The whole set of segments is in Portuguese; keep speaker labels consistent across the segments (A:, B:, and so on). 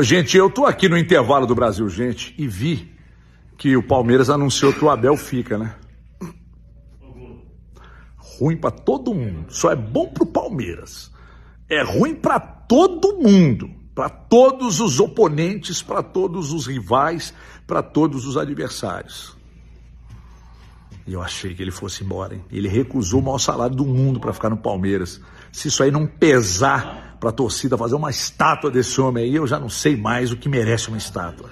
A: gente, eu tô aqui no intervalo do Brasil, gente, e vi que o Palmeiras anunciou que o Abel fica, né? Ruim para todo mundo. Só é bom pro Palmeiras. É ruim para todo mundo, para todos os oponentes, para todos os rivais, para todos os adversários. E eu achei que ele fosse embora. Hein? Ele recusou o maior salário do mundo para ficar no Palmeiras. Se isso aí não pesar para a torcida fazer uma estátua desse
B: homem aí. Eu já não sei mais o que merece uma estátua.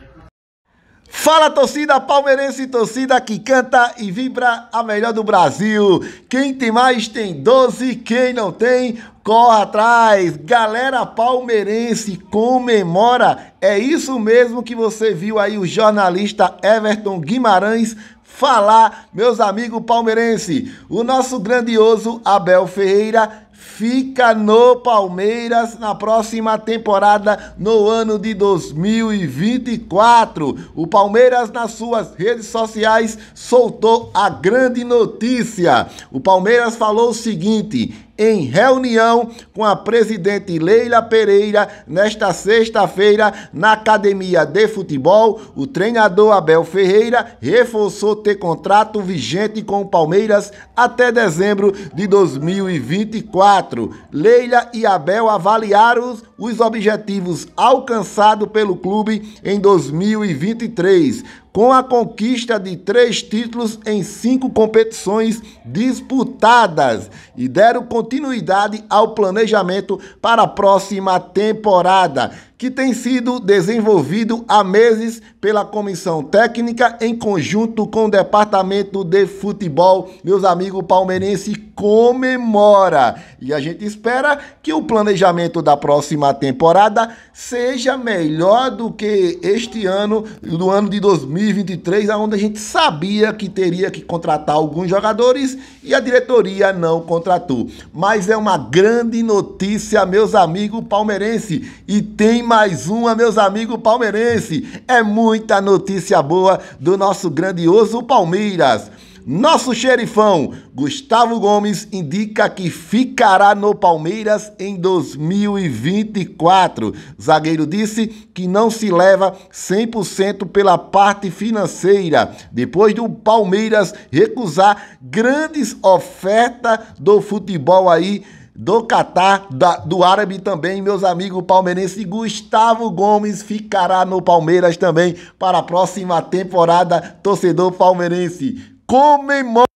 B: Fala torcida palmeirense, torcida que canta e vibra a melhor do Brasil. Quem tem mais tem 12, quem não tem, corre atrás. Galera palmeirense comemora. É isso mesmo que você viu aí o jornalista Everton Guimarães falar, meus amigos palmeirense. O nosso grandioso Abel Ferreira fica no Palmeiras na próxima temporada, no ano de 2024. O Palmeiras, nas suas redes sociais, soltou a grande notícia. O Palmeiras falou o seguinte: em reunião com a presidente Leila Pereira nesta sexta-feira na academia de futebol. O treinador Abel Ferreira reforçou ter contrato vigente com o Palmeiras até dezembro de 2024. Leila e Abel avaliaram os, os objetivos alcançados pelo clube em 2023 com a conquista de três títulos em cinco competições disputadas e deram continuidade ao planejamento para a próxima temporada, que tem sido desenvolvido há meses pela comissão técnica em conjunto com o departamento de futebol. Meus amigos palmeirenses, comemora e a gente espera que o planejamento da próxima temporada seja melhor do que este ano, do ano de 2020. 2023, onde a gente sabia que teria que contratar alguns jogadores e a diretoria não contratou. Mas é uma grande notícia, meus amigos palmeirense. E tem mais uma, meus amigos palmeirense. É muita notícia boa do nosso grandioso Palmeiras. Nosso xerifão Gustavo Gomes indica que ficará no Palmeiras em 2024. Zagueiro disse que não se leva 100% pela parte financeira, depois do Palmeiras recusar grandes ofertas do futebol aí do Catar, do árabe também, meus amigos palmeirenses. Gustavo Gomes ficará no Palmeiras também para a próxima temporada, torcedor palmeirense comemore,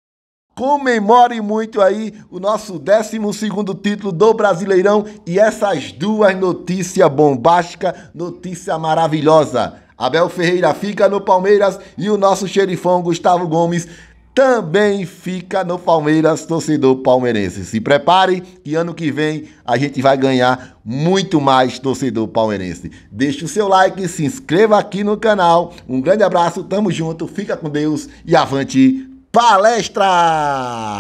B: comemore muito aí o nosso 12 título do Brasileirão e essas duas notícias bombásticas, notícia maravilhosa. Abel Ferreira fica no Palmeiras e o nosso xerifão Gustavo Gomes também fica no Palmeiras, torcedor palmeirense. Se prepare que ano que vem a gente vai ganhar muito mais torcedor palmeirense. Deixe o seu like, se inscreva aqui no canal. Um grande abraço, tamo junto, fica com Deus e avante palestra!